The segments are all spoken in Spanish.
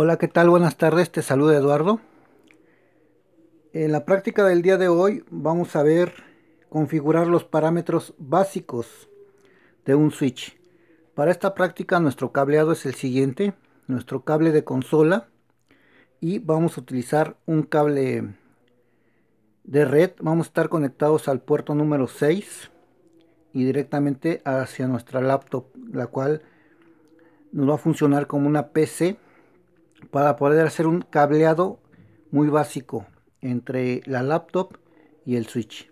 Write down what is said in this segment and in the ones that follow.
Hola, ¿qué tal? Buenas tardes, te saluda Eduardo. En la práctica del día de hoy vamos a ver configurar los parámetros básicos de un switch. Para esta práctica nuestro cableado es el siguiente, nuestro cable de consola y vamos a utilizar un cable de red. Vamos a estar conectados al puerto número 6 y directamente hacia nuestra laptop, la cual nos va a funcionar como una PC para poder hacer un cableado muy básico entre la laptop y el switch.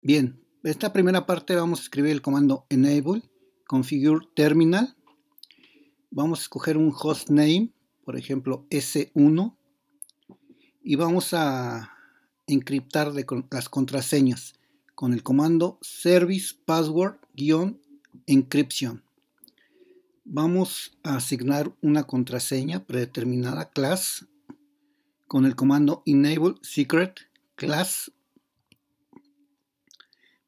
Bien, esta primera parte vamos a escribir el comando enable, configure terminal. Vamos a escoger un hostname, por ejemplo S1, y vamos a encriptar las contraseñas con el comando service password guión encryption. Vamos a asignar una contraseña predeterminada class con el comando enable secret class.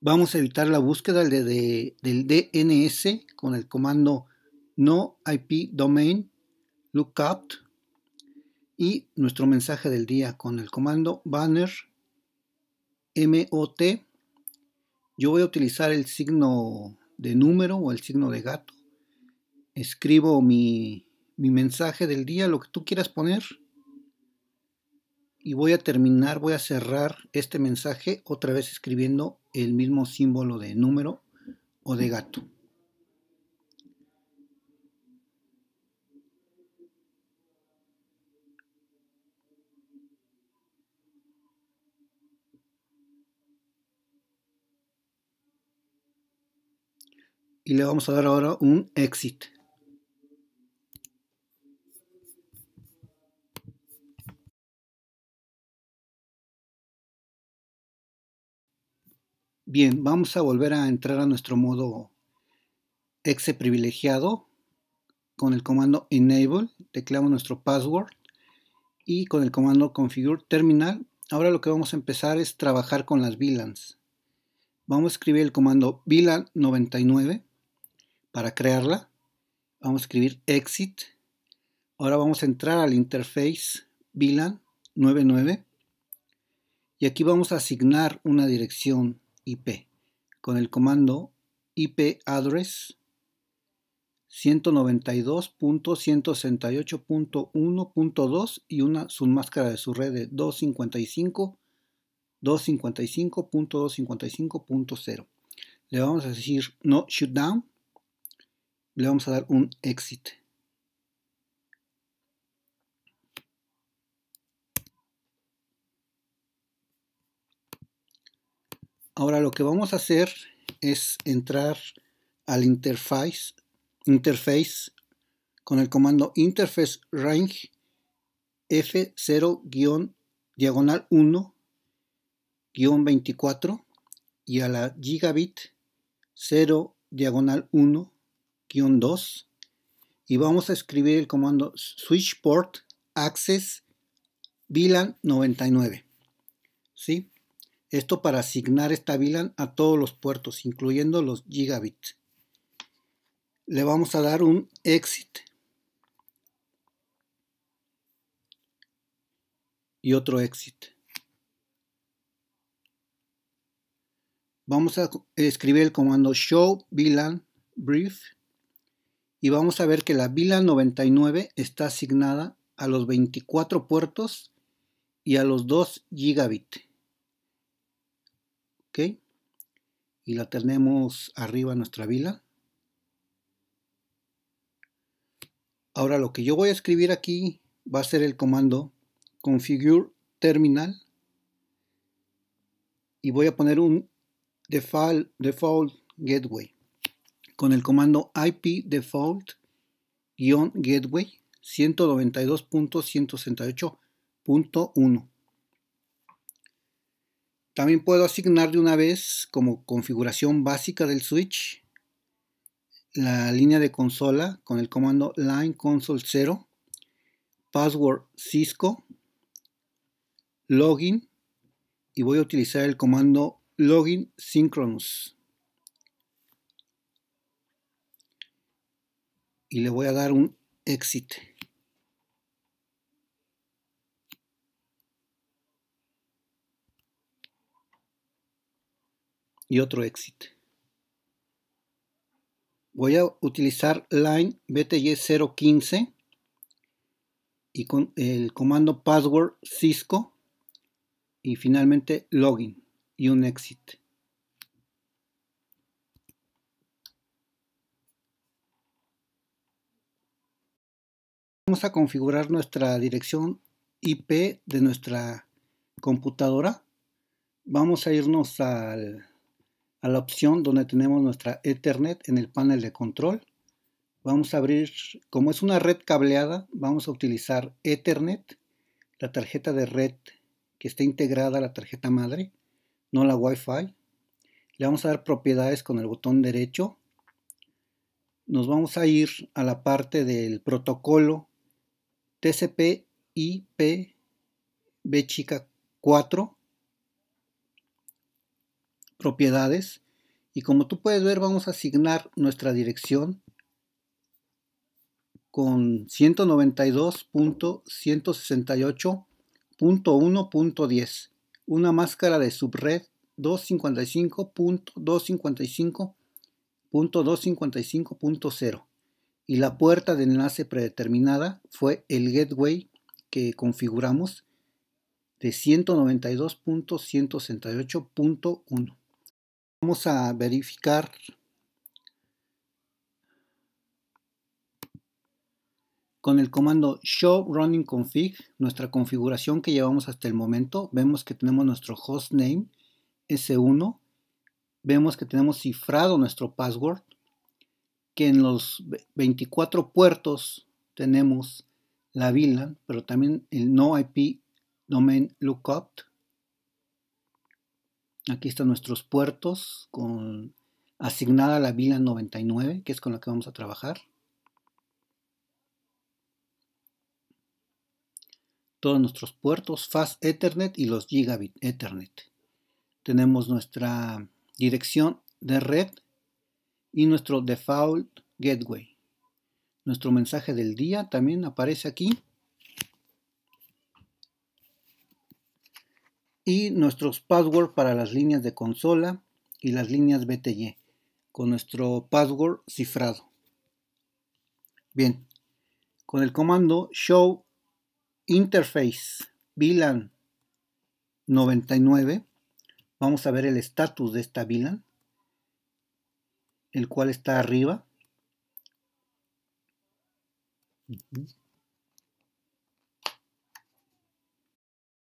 Vamos a evitar la búsqueda del DNS con el comando no IP domain lookup y nuestro mensaje del día con el comando banner mot yo voy a utilizar el signo de número o el signo de gato. Escribo mi, mi mensaje del día, lo que tú quieras poner. Y voy a terminar, voy a cerrar este mensaje otra vez escribiendo el mismo símbolo de número o de gato. y le vamos a dar ahora un exit. Bien, vamos a volver a entrar a nuestro modo exe privilegiado con el comando enable, tecleamos nuestro password y con el comando configure terminal. Ahora lo que vamos a empezar es trabajar con las VLANs. Vamos a escribir el comando VLAN 99 para crearla. Vamos a escribir exit. Ahora vamos a entrar al interface VLAN 99 y aquí vamos a asignar una dirección IP con el comando IP address 192.168.1.2 y una submáscara de su red de 255 255.255.0. Le vamos a decir no shutdown le vamos a dar un exit. Ahora lo que vamos a hacer es entrar al interface, interface con el comando interface range f0-diagonal 1 24 y a la gigabit 0 diagonal 1 y vamos a escribir el comando switchport access VLAN 99. ¿Sí? Esto para asignar esta VLAN a todos los puertos, incluyendo los gigabits. Le vamos a dar un exit. Y otro exit. Vamos a escribir el comando show VLAN brief y vamos a ver que la Vila 99 está asignada a los 24 puertos y a los 2 gigabit. ¿Ok? Y la tenemos arriba nuestra Vila. Ahora lo que yo voy a escribir aquí va a ser el comando configure terminal y voy a poner un default, default gateway con el comando IP default-gateway 192.168.1. También puedo asignar de una vez como configuración básica del switch la línea de consola con el comando line console 0, password Cisco, login y voy a utilizar el comando login synchronous. y le voy a dar un exit. Y otro exit. Voy a utilizar line bty015 y con el comando password cisco y finalmente login y un exit. a configurar nuestra dirección IP de nuestra computadora. Vamos a irnos a la opción donde tenemos nuestra Ethernet en el panel de control. Vamos a abrir, como es una red cableada, vamos a utilizar Ethernet, la tarjeta de red que está integrada a la tarjeta madre, no la Wi-Fi. Le vamos a dar propiedades con el botón derecho. Nos vamos a ir a la parte del protocolo TCP/IP B chica 4 propiedades y como tú puedes ver vamos a asignar nuestra dirección con 192.168.1.10 una máscara de subred 255.255.255.0 y la puerta de enlace predeterminada fue el gateway que configuramos de 192.168.1. Vamos a verificar Con el comando show running config, nuestra configuración que llevamos hasta el momento, vemos que tenemos nuestro hostname S1, vemos que tenemos cifrado nuestro password, en los 24 puertos tenemos la VLAN, pero también el no IP domain lookup. Aquí están nuestros puertos con asignada la VLAN 99, que es con la que vamos a trabajar. Todos nuestros puertos Fast Ethernet y los Gigabit Ethernet. Tenemos nuestra dirección de red y nuestro default gateway. Nuestro mensaje del día también aparece aquí. Y nuestros passwords para las líneas de consola y las líneas BTY con nuestro password cifrado. Bien, con el comando show interface VLAN 99 vamos a ver el estatus de esta VLAN el cual está arriba.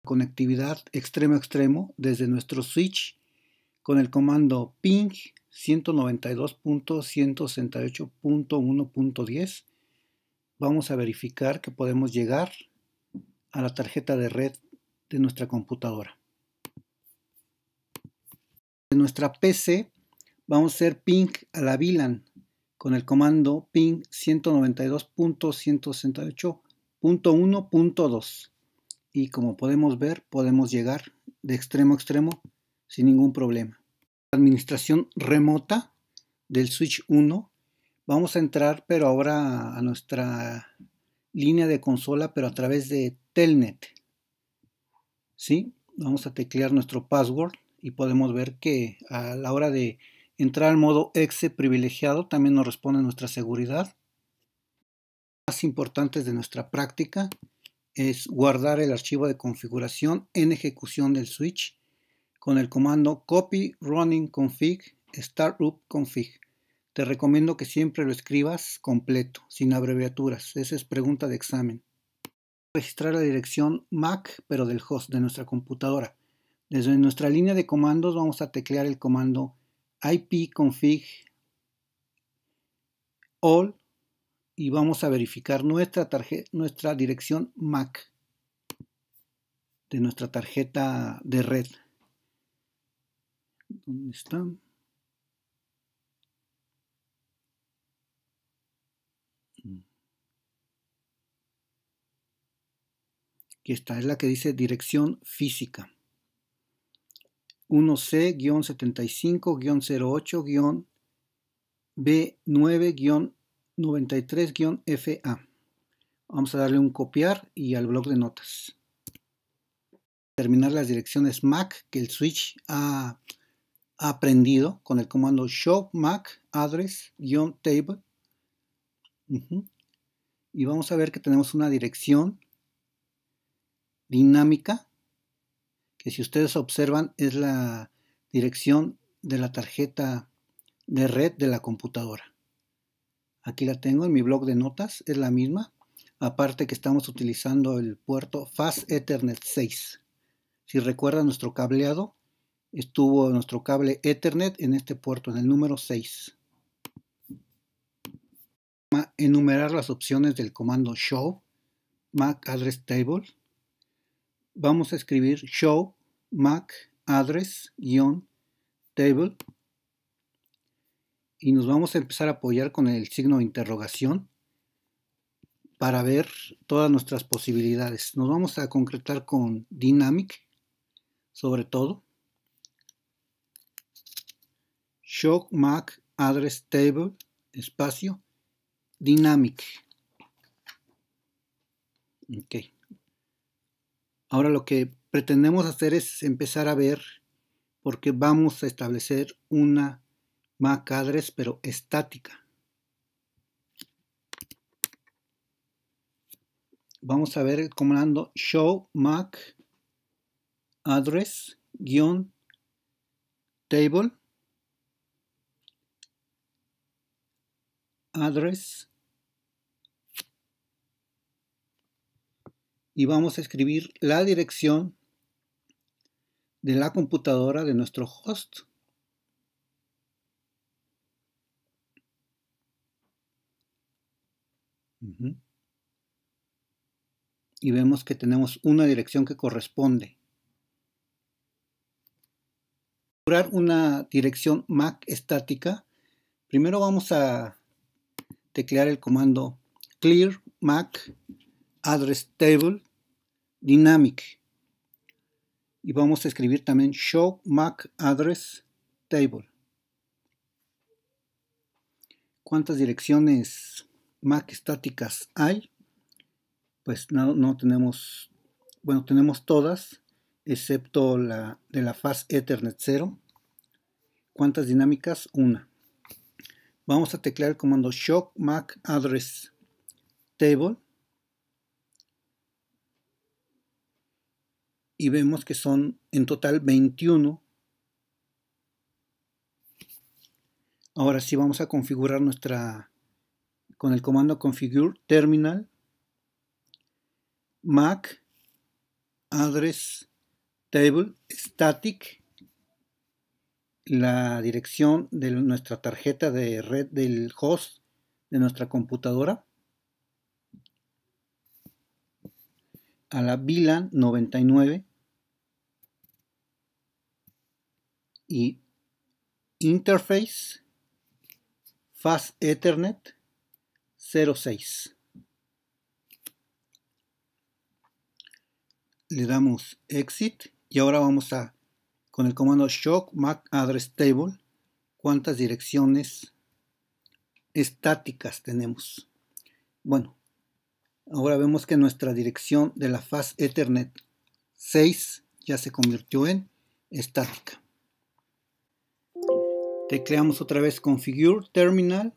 Conectividad extremo a extremo desde nuestro switch con el comando ping 192.168.1.10. Vamos a verificar que podemos llegar a la tarjeta de red de nuestra computadora. de nuestra PC vamos a hacer ping a la VLAN con el comando ping 192.168.1.2 y como podemos ver podemos llegar de extremo a extremo sin ningún problema. Administración remota del switch 1. Vamos a entrar pero ahora a nuestra línea de consola pero a través de telnet. ¿Sí? Vamos a teclear nuestro password y podemos ver que a la hora de entrar al modo exe privilegiado también nos responde nuestra seguridad. Más importante de nuestra práctica es guardar el archivo de configuración en ejecución del switch con el comando copy running config startup config. Te recomiendo que siempre lo escribas completo, sin abreviaturas. Esa es pregunta de examen. Registrar la dirección MAC, pero del host de nuestra computadora. Desde nuestra línea de comandos vamos a teclear el comando ipconfig all y vamos a verificar nuestra, tarjeta, nuestra dirección MAC de nuestra tarjeta de red. ¿Dónde está? Aquí está, es la que dice dirección física. 1C-75-08-B9-93-FA. Vamos a darle un copiar y al blog de notas. Terminar las direcciones MAC que el switch ha aprendido con el comando show MAC address-table. Y vamos a ver que tenemos una dirección dinámica si ustedes observan es la dirección de la tarjeta de red de la computadora. Aquí la tengo en mi blog de notas, es la misma. Aparte que estamos utilizando el puerto Fast Ethernet 6. Si recuerdan nuestro cableado, estuvo nuestro cable Ethernet en este puerto, en el número 6. Enumerar las opciones del comando show, Mac Address Table. Vamos a escribir show MAC address-table y nos vamos a empezar a apoyar con el signo de interrogación para ver todas nuestras posibilidades. Nos vamos a concretar con dynamic sobre todo. Shock Mac Address Table espacio dynamic. Ok. Ahora lo que pretendemos hacer es empezar a ver, porque vamos a establecer una MAC address, pero estática. Vamos a ver el comando show MAC address table address y vamos a escribir la dirección de la computadora de nuestro host. Y vemos que tenemos una dirección que corresponde. Configurar una dirección MAC estática, primero vamos a teclear el comando clear mac address table dynamic y vamos a escribir también show MAC address table. ¿Cuántas direcciones MAC estáticas hay? Pues no, no tenemos, bueno, tenemos todas, excepto la de la faz Ethernet 0. ¿Cuántas dinámicas? Una. Vamos a teclear el comando show MAC address table y vemos que son en total 21. Ahora sí vamos a configurar nuestra con el comando configure terminal mac address table static la dirección de nuestra tarjeta de red del host de nuestra computadora a la VLAN 99 y Interface Fast Ethernet 06. Le damos Exit y ahora vamos a, con el comando Shock MAC Address Table, cuántas direcciones estáticas tenemos. Bueno, ahora vemos que nuestra dirección de la Fast Ethernet 6 ya se convirtió en estática. Tecleamos otra vez configure terminal.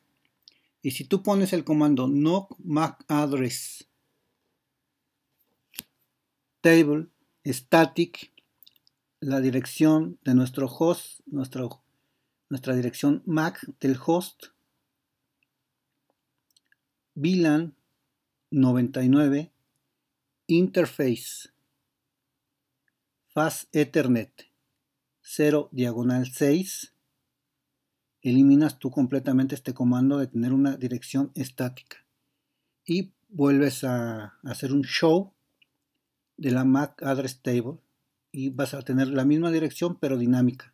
Y si tú pones el comando no MAC address table static, la dirección de nuestro host, nuestro, nuestra dirección MAC del host, VLAN 99, interface, fast ethernet 0 diagonal 6, eliminas tú completamente este comando de tener una dirección estática y vuelves a hacer un show de la MAC address table y vas a tener la misma dirección pero dinámica.